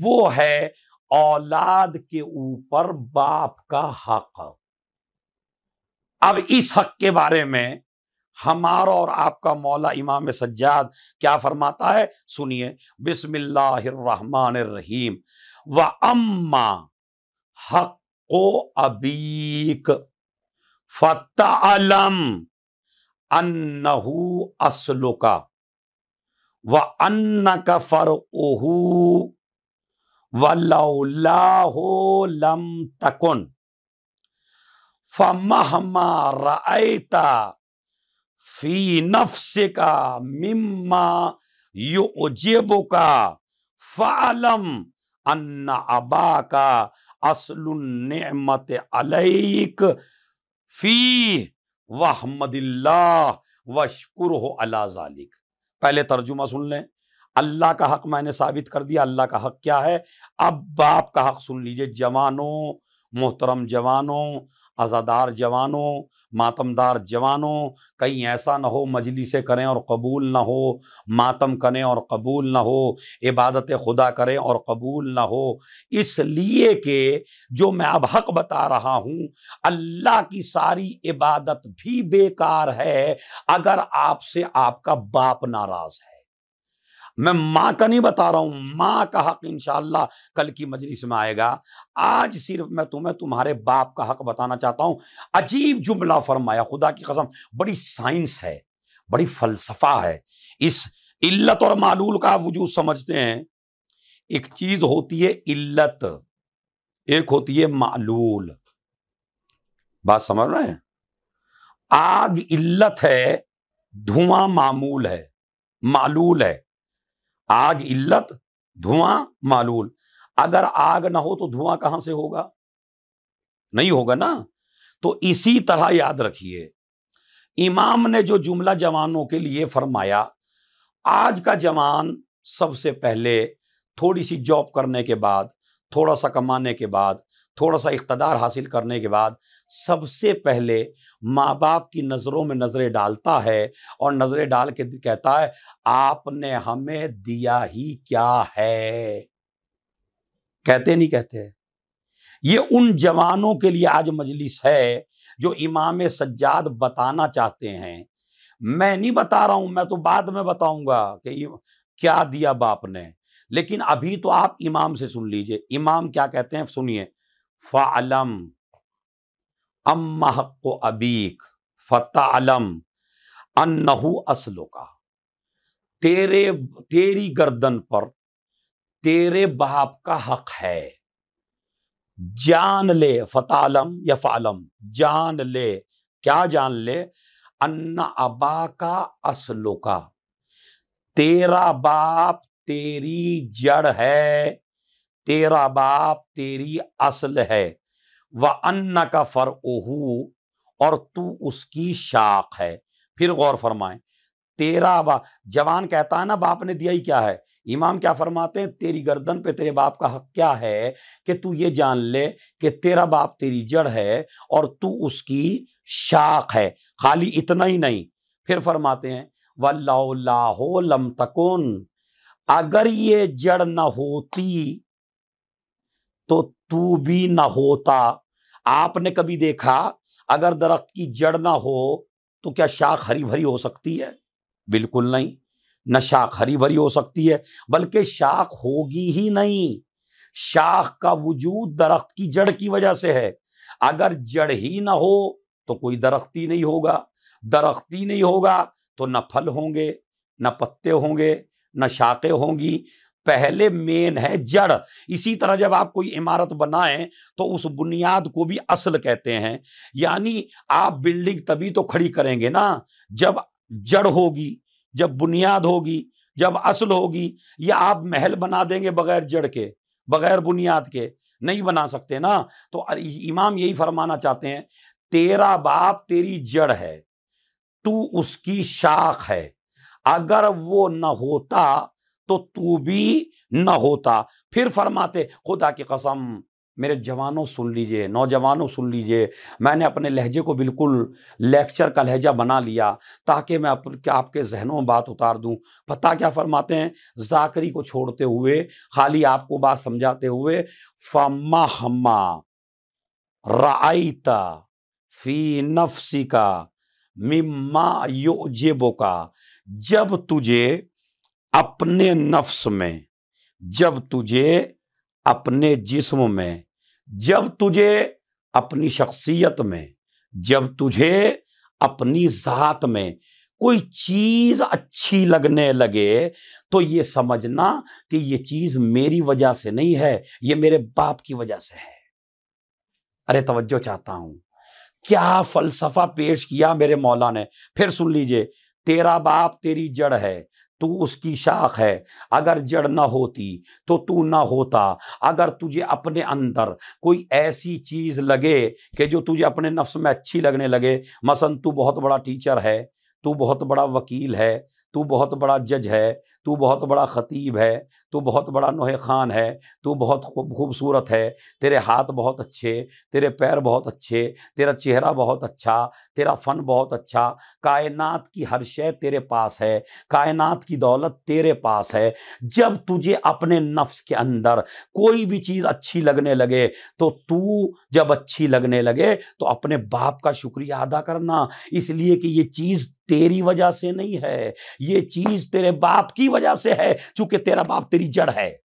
वो है औलाद के ऊपर बाप का हक अब इस हक के बारे में हमारा और आपका मौला इमाम सज्जाद क्या फरमाता है सुनिए बिस्मिल्लाहिर्रहमानिर्रहीम व अम्मा हक अबीक फतलम अन्नहू असलुका व अन्न का फर ओहू व वलाहो लम तकुन फमहमा फी नफ्स का मिम्मा युजेब का फ़ालम अन्न अबा का असलमत अलैक फ़ी वहमदिल्ला वशकुर हो अलाजालिक पहले तर्जुमा सुन लें अल्लाह का हक मैंने साबित कर दिया अल्लाह का हक क्या है अब बाप का हक सुन लीजिए जवानों मोहतरम जवानों अज़ादार जवानों मातमदार जवानों कहीं ऐसा ना हो से करें और कबूल ना हो मातम करें और कबूल ना हो इबादत खुदा करें और कबूल ना हो इसलिए कि जो मैं अब हक बता रहा हूँ अल्लाह की सारी इबादत भी बेकार है अगर आपसे आपका बाप नाराज़ है मैं माँ का नहीं बता रहा हूँ माँ का हक इन कल की मजलिस में आएगा आज सिर्फ मैं तुम्हें तुम्हारे बाप का हक बताना चाहता हूँ अजीब जुमला फरमाया खुदा की कसम बड़ी साइंस है बड़ी फलसफा है इस इल्लत और मालूल का वजूद समझते हैं एक चीज होती है इल्लत एक होती है मालूल बात समझ रहे हैं आग इल्लत है धुआं मामूल है मालूल है आग इल्लत धुआं मालूल अगर आग ना हो तो धुआं कहां से होगा नहीं होगा ना तो इसी तरह याद रखिए इमाम ने जो जुमला जवानों के लिए फरमाया आज का जवान सबसे पहले थोड़ी सी जॉब करने के बाद थोड़ा सा कमाने के बाद थोड़ा सा इकतदार हासिल करने के बाद सबसे पहले माँ बाप की नज़रों में नज़रें डालता है और नज़रें डाल के कहता है आपने हमें दिया ही क्या है कहते नहीं कहते ये उन जवानों के लिए आज मजलिस है जो इमाम सज्जाद बताना चाहते हैं मैं नहीं बता रहा हूं मैं तो बाद में बताऊंगा कि क्या दिया बाप ने लेकिन अभी तो आप इमाम से सुन लीजिए इमाम क्या कहते हैं सुनिए अम को अबीक फ़तलम अनहू असलो का तेरे तेरी गर्दन पर तेरे बाप का हक है जान ले फ़तालम या फ़ालम जान ले क्या जान ले अन्ना अबा का असलो का तेरा बाप तेरी जड़ है तेरा बाप तेरी असल है व अन्न का फ़र और तू उसकी शाख है फिर गौर फरमाएं तेरा बा जवान कहता है ना बाप ने दिया ही क्या है इमाम क्या फरमाते हैं तेरी गर्दन पे तेरे बाप का हक क्या है कि तू ये जान ले कि तेरा बाप तेरी जड़ है और तू उसकी शाख है खाली इतना ही नहीं फिर फरमाते हैं वल्लाहो लम तकुन अगर ये जड़ ना होती तो तू भी ना होता आपने कभी देखा अगर दरख्त की जड़ ना हो तो क्या शाख हरी भरी हो सकती है बिल्कुल नहीं न शाख हरी भरी हो सकती है बल्कि शाख होगी ही नहीं शाख का वजूद दरख्त की जड़ की वजह से है अगर जड़ ही ना हो तो कोई दरख्ती नहीं होगा दरख्ती नहीं होगा तो न फल होंगे न पत्ते होंगे न शाखें होंगी पहले मेन है जड़ इसी तरह जब आप कोई इमारत बनाएं तो उस बुनियाद को भी असल कहते हैं यानी आप बिल्डिंग तभी तो खड़ी करेंगे ना जब जड़ होगी जब बुनियाद होगी जब असल होगी या आप महल बना देंगे बगैर जड़ के बगैर बुनियाद के नहीं बना सकते ना तो इमाम यही फरमाना चाहते हैं तेरा बाप तेरी जड़ है तू उसकी शाख है अगर वो न होता तो तू भी न होता फिर फरमाते खुदा की कसम मेरे जवानों सुन लीजिए नौजवानों सुन लीजिए मैंने अपने लहजे को बिल्कुल लेक्चर का लहजा बना लिया ताकि मैं आपके आपके जहनों में बात उतार दूं पता क्या फरमाते हैं जाकरी को छोड़ते हुए खाली आपको बात समझाते हुए फमा हम रईता फी नफसी का मिम्मा योजेबो का जब तुझे अपने नफ्स में जब तुझे अपने जिस्म में जब तुझे अपनी शख्सियत में जब तुझे अपनी ज़ात में कोई चीज़ अच्छी लगने लगे तो ये समझना कि ये चीज़ मेरी वजह से नहीं है ये मेरे बाप की वजह से है अरे तवज्जो चाहता हूं क्या फलसफा पेश किया मेरे मौला ने फिर सुन लीजिए तेरा बाप तेरी जड़ है तू उसकी शाख है अगर जड़ ना होती तो तू ना होता अगर तुझे अपने अंदर कोई ऐसी चीज़ लगे कि जो तुझे अपने नफ्स में अच्छी लगने लगे मसन तू बहुत बड़ा टीचर है तू बहुत बड़ा वकील है तू बहुत बड़ा जज है तू बहुत बड़ा ख़तीब है तू बहुत बड़ा नोह खान है तू बहुत खूबसूरत है तेरे हाथ बहुत अच्छे तेरे पैर बहुत अच्छे तेरा चेहरा बहुत अच्छा तेरा फ़न बहुत अच्छा कायनात की हर शय तेरे पास है कायनात की दौलत तेरे पास है जब तुझे अपने नफ्स के अंदर कोई भी चीज़ अच्छी लगने लगे तो तू जब अच्छी लगने लगे तो अपने बाप का शुक्रिया अदा करना इसलिए कि ये चीज़ तेरी वजह से नहीं है ये चीज तेरे बाप की वजह से है क्योंकि तेरा बाप तेरी जड़ है